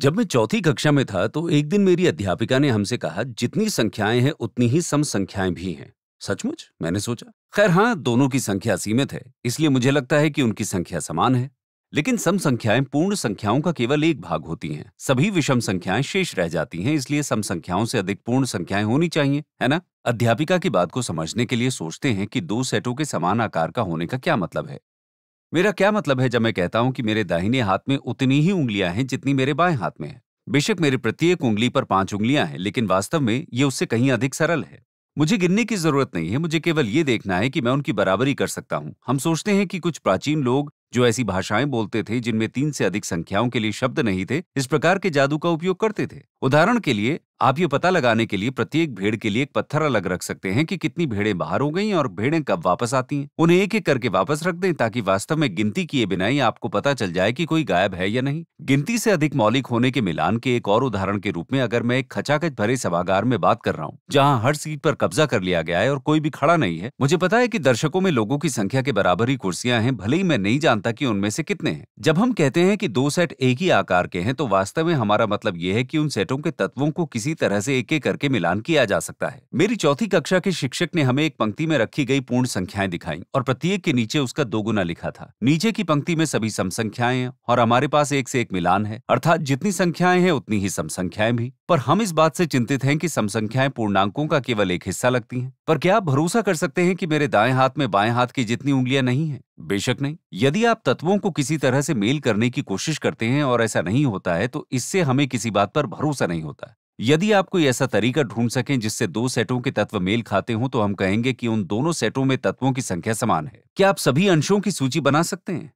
जब मैं चौथी कक्षा में था तो एक दिन मेरी अध्यापिका ने हमसे कहा जितनी संख्याएं हैं उतनी ही सम संख्याएं भी हैं सचमुच मैंने सोचा खैर हाँ दोनों की संख्या सीमित है इसलिए मुझे लगता है कि उनकी संख्या समान है लेकिन सम संख्याएं पूर्ण संख्याओं का केवल एक भाग होती हैं सभी विषम संख्याएं शेष रह जाती हैं इसलिए सम संख्याओं से अधिक पूर्ण संख्याएं होनी चाहिए है ना अध्यापिका की बात को समझने के लिए सोचते हैं कि दो सेटों के समान आकार का होने का क्या मतलब है मेरा क्या मतलब है जब मैं कहता हूं कि मेरे दाहिने हाथ में उतनी ही उंगलियां हैं जितनी मेरे बाएं हाथ में है बेशक मेरे प्रत्येक उंगली पर पांच उंगलियां हैं लेकिन वास्तव में ये उससे कहीं अधिक सरल है मुझे गिनने की जरूरत नहीं है मुझे केवल ये देखना है कि मैं उनकी बराबरी कर सकता हूँ हम सोचते हैं कि कुछ प्राचीन लोग जो ऐसी भाषाएं बोलते थे जिनमें तीन से अधिक संख्याओं के लिए शब्द नहीं थे इस प्रकार के जादू का उपयोग करते थे उदाहरण के लिए आप ये पता लगाने के लिए प्रत्येक भेड़ के लिए एक पत्थर अलग रख सकते हैं कि कितनी भेड़ें बाहर हो गई और भेड़ें कब वापस आती हैं उन्हें एक एक करके वापस रख दें ताकि वास्तव में गिनती किए बिना ही आपको पता चल जाए कि कोई गायब है या नहीं गिनती से अधिक मौलिक होने के मिलान के एक और उदाहरण के रूप में अगर मैं एक खचाखच भरे सभागार में बात कर रहा हूँ जहाँ हर सीट पर कब्जा कर लिया गया है और कोई भी खड़ा नहीं है मुझे पता है की दर्शकों में लोगों की संख्या के बराबर ही कुर्सियां हैं भले ही मैं नहीं जानता की उनमें से कितने हैं जब हम कहते हैं की दो सेट एक ही आकार के हैं तो वास्तव में हमारा मतलब यह है की उन सेटों के तत्वों को किसी इसी तरह से एक एक करके मिलान किया जा सकता है मेरी चौथी कक्षा के शिक्षक ने हमें एक पंक्ति में रखी गई पूर्ण संख्याएं दिखाई और प्रत्येक के नीचे उसका दोगुना लिखा था नीचे की पंक्ति में सभी सम संख्याएं हैं और हमारे पास एक से एक मिलान है अर्थात जितनी संख्याएं हैं उतनी ही सम संख्याएं भी पर हम इस बात से चिंतित हैं कि सम संख्याएं पूर्णांकों का केवल एक हिस्सा लगती हैं पर क्या आप भरोसा कर सकते हैं कि मेरे दाएं हाथ में बाएं हाथ की जितनी उंगलियां नहीं है बेशक नहीं यदि आप तत्वों को किसी तरह से मेल करने की कोशिश करते हैं और ऐसा नहीं होता है तो इससे हमें किसी बात पर भरोसा नहीं होता यदि आप कोई ऐसा तरीका ढूंढ सकें जिससे दो सेटों के तत्व मेल खाते हों तो हम कहेंगे कि उन दोनों सेटों में तत्वों की संख्या समान है क्या आप सभी अंशों की सूची बना सकते हैं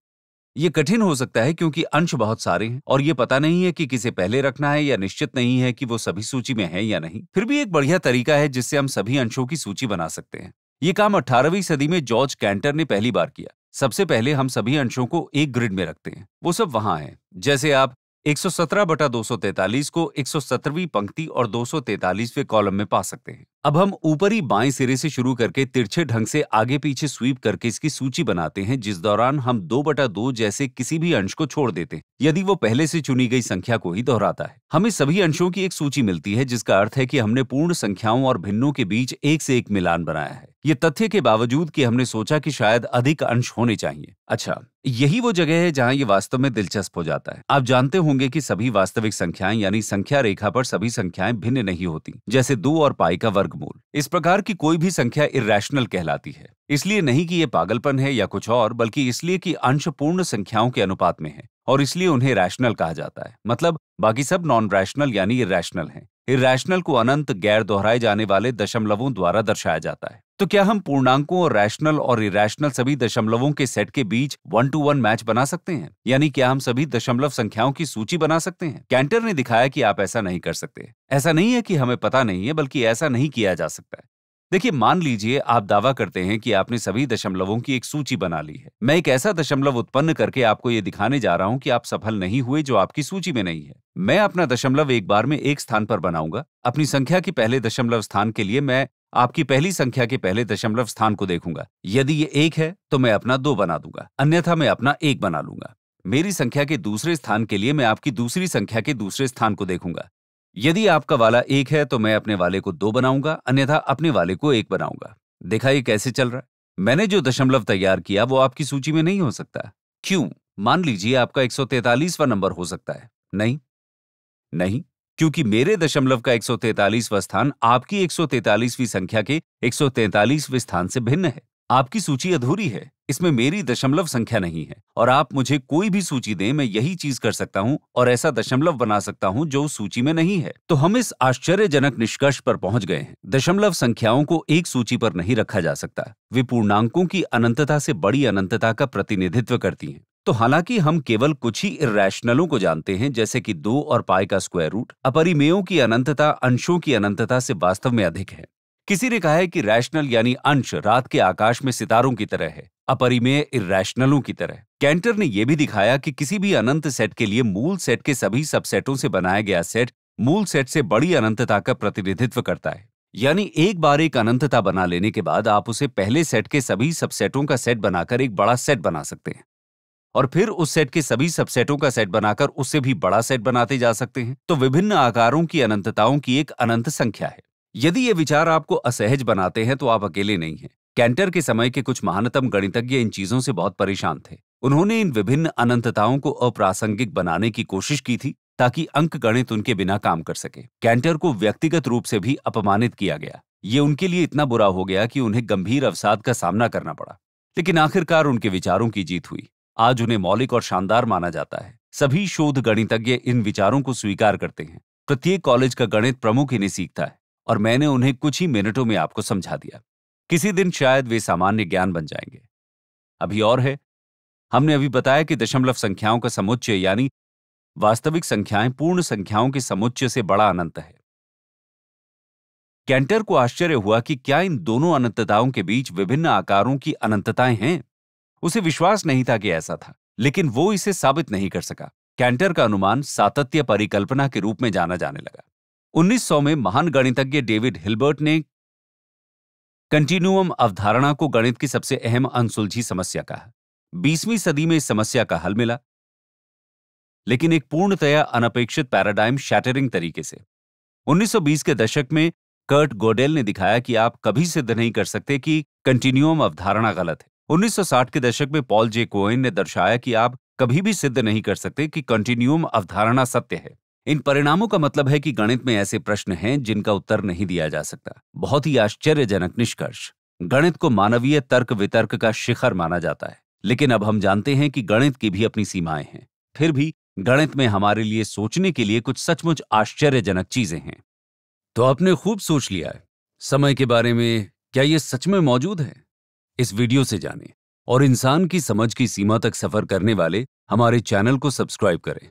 ये कठिन हो सकता है क्योंकि अंश बहुत सारे हैं और ये पता नहीं है कि किसे पहले रखना है या निश्चित नहीं है कि वो सभी सूची में है या नहीं फिर भी एक बढ़िया तरीका है जिससे हम सभी अंशों की सूची बना सकते हैं ये काम अठारहवीं सदी में जॉर्ज कैंटर ने पहली बार किया सबसे पहले हम सभी अंशों को एक ग्रिड में रखते हैं वो सब वहां है जैसे आप 117 बटा तैतालीस को 117वीं पंक्ति और 243वें कॉलम में पा सकते हैं अब हम ऊपरी बाएं सिरे से शुरू करके तिरछे ढंग से आगे पीछे स्वीप करके इसकी सूची बनाते हैं जिस दौरान हम दो बटा दो जैसे किसी भी अंश को छोड़ देते हैं यदि वो पहले से चुनी गई संख्या को ही दोहराता है हमें सभी अंशों की एक सूची मिलती है जिसका अर्थ है कि हमने पूर्ण संख्याओं और भिन्नों के बीच एक से एक मिलान बनाया है ये तथ्य के बावजूद कि हमने सोचा कि शायद अधिक अंश होने चाहिए अच्छा यही वो जगह है जहाँ ये वास्तव में दिलचस्प हो जाता है आप जानते होंगे कि सभी वास्तविक संख्याएं यानी संख्या रेखा पर सभी संख्याएं भिन्न नहीं होती जैसे दो और पाई का वर्ग वर्गमूल इस प्रकार की कोई भी संख्या इरेशनल कहलाती है इसलिए नहीं कि ये पागलपन है या कुछ और बल्कि इसलिए कि अंश पूर्ण संख्याओं के अनुपात में है और इसलिए उन्हें रैशनल कहा जाता है मतलब बाकी सब नॉन रैशनल यानी इेशनल है इेशनल को अनंत गैर दोहराए जाने वाले दशमलवों द्वारा दर्शाया जाता है तो क्या हम पूर्णांकों और रैशनल और इरेशनल सभी दशमलवों के सेट के बीच वन टू वन मैच बना सकते हैं यानी क्या हम सभी दशमलव संख्याओं की सूची बना सकते हैं कैंटर ने दिखाया कि आप ऐसा नहीं कर सकते ऐसा नहीं है कि हमें पता नहीं है बल्कि ऐसा नहीं किया जा सकता देखिए मान लीजिए आप दावा करते हैं कि आपने सभी दशमलवों की एक सूची बना ली है मैं एक ऐसा दशमलव उत्पन्न करके आपको ये दिखाने जा रहा हूं कि आप सफल नहीं हुए जो आपकी सूची में नहीं है मैं अपना दशमलव एक बार में एक स्थान पर बनाऊंगा अपनी संख्या के पहले दशमलव स्थान के लिए मैं आपकी पहली संख्या के पहले दशमलव स्थान को देखूंगा यदि ये एक है तो मैं अपना दो बना दूंगा अन्यथा मैं अपना एक बना लूंगा मेरी संख्या के दूसरे स्थान के लिए मैं आपकी दूसरी संख्या के दूसरे स्थान को देखूंगा यदि आपका वाला एक है तो मैं अपने वाले को दो बनाऊंगा अन्यथा अपने वाले को एक बनाऊंगा देखा ये कैसे चल रहा है मैंने जो दशमलव तैयार किया वो आपकी सूची में नहीं हो सकता क्यों मान लीजिए आपका एक नंबर हो सकता है नहीं नहीं क्योंकि मेरे दशमलव का 143वां स्थान आपकी 143वीं संख्या के 143वें स्थान से भिन्न है आपकी सूची अधूरी है इसमें मेरी दशमलव संख्या नहीं है और आप मुझे कोई भी सूची दें मैं यही चीज कर सकता हूं और ऐसा दशमलव बना सकता हूं जो उस सूची में नहीं है तो हम इस आश्चर्यजनक निष्कर्ष पर पहुंच गए हैं दशमलव संख्याओं को एक सूची पर नहीं रखा जा सकता वे पूर्णांकों की अनंतता से बड़ी अनंतता का प्रतिनिधित्व करती हैं तो हालांकि हम केवल कुछ ही इेशनलों को जानते हैं जैसे कि दो और पाए का स्क्वायर रूट अपरिमेयों की अनंतता अंशों की अनंतता से वास्तव में अधिक है किसी ने कहा है कि रैशनल यानी अंश रात के आकाश में सितारों की तरह है अपरिमेय इेशनलों की तरह कैंटर ने यह भी दिखाया कि किसी भी अनंत सेट के लिए मूल सेट के सभी सबसेटों से बनाया गया सेट मूल सेट से बड़ी अनंतता का प्रतिनिधित्व करता है यानी एक बार एक अनंतता बना लेने के बाद आप उसे पहले सेट के सभी सबसेटों का सेट बनाकर एक बड़ा सेट बना सकते हैं और फिर उस सेट के सभी सबसेटों का सेट बनाकर उससे भी बड़ा सेट बनाते जा सकते हैं तो विभिन्न आकारों की अनंतताओं की एक अनंत संख्या है यदि ये विचार आपको असहज बनाते हैं तो आप अकेले नहीं हैं कैंटर के समय के कुछ महानतम गणितज्ञ इन चीजों से बहुत परेशान थे उन्होंने इन विभिन्न अनंतताओं को अप्रासंगिक बनाने की कोशिश की थी ताकि अंक गणित उनके बिना काम कर सके कैंटर को व्यक्तिगत रूप से भी अपमानित किया गया ये उनके लिए इतना बुरा हो गया कि उन्हें गंभीर अवसाद का सामना करना पड़ा लेकिन आखिरकार उनके विचारों की जीत हुई आज उन्हें मौलिक और शानदार माना जाता है सभी शोध गणितज्ञ इन विचारों को स्वीकार करते हैं प्रत्येक कॉलेज का गणित प्रमुख इन्हें सीखता है और मैंने उन्हें कुछ ही मिनटों में आपको समझा दिया किसी दिन शायद वे सामान्य ज्ञान बन जाएंगे अभी और है हमने अभी बताया कि दशमलव संख्याओं का समुच्चय यानी वास्तविक संख्याएं पूर्ण संख्याओं के समुच्चय से बड़ा अनंत है कैंटर को आश्चर्य हुआ कि क्या इन दोनों अनंतताओं के बीच विभिन्न आकारों की अनंतताएं हैं उसे विश्वास नहीं था कि ऐसा था लेकिन वो इसे साबित नहीं कर सका कैंटर का अनुमान सातत्य परिकल्पना के रूप में जाना जाने लगा 1900 में महान गणितज्ञ डेविड हिलबर्ट ने कंटिन्यूम अवधारणा को गणित की सबसे अहम अनसुलझी समस्या कहा बीसवीं सदी में इस समस्या का हल मिला लेकिन एक पूर्णतया अनपेक्षित पैराडाइम शैटरिंग तरीके से 1920 के दशक में कर्ट गोडेल ने दिखाया कि आप कभी सिद्ध नहीं कर सकते कि कंटिन्यूम अवधारणा गलत है 1960 के दशक में पॉल जे कोइन ने दर्शाया कि आप कभी भी सिद्ध नहीं कर सकते कि कंटिन्यूम अवधारणा सत्य है इन परिणामों का मतलब है कि गणित में ऐसे प्रश्न हैं जिनका उत्तर नहीं दिया जा सकता बहुत ही आश्चर्यजनक निष्कर्ष गणित को मानवीय तर्क वितर्क का शिखर माना जाता है लेकिन अब हम जानते हैं कि गणित की भी अपनी सीमाएं हैं फिर भी गणित में हमारे लिए सोचने के लिए कुछ सचमुच आश्चर्यजनक चीजें हैं तो आपने खूब सोच लिया है समय के बारे में क्या यह सच में मौजूद है इस वीडियो से जानें और इंसान की समझ की सीमा तक सफर करने वाले हमारे चैनल को सब्सक्राइब करें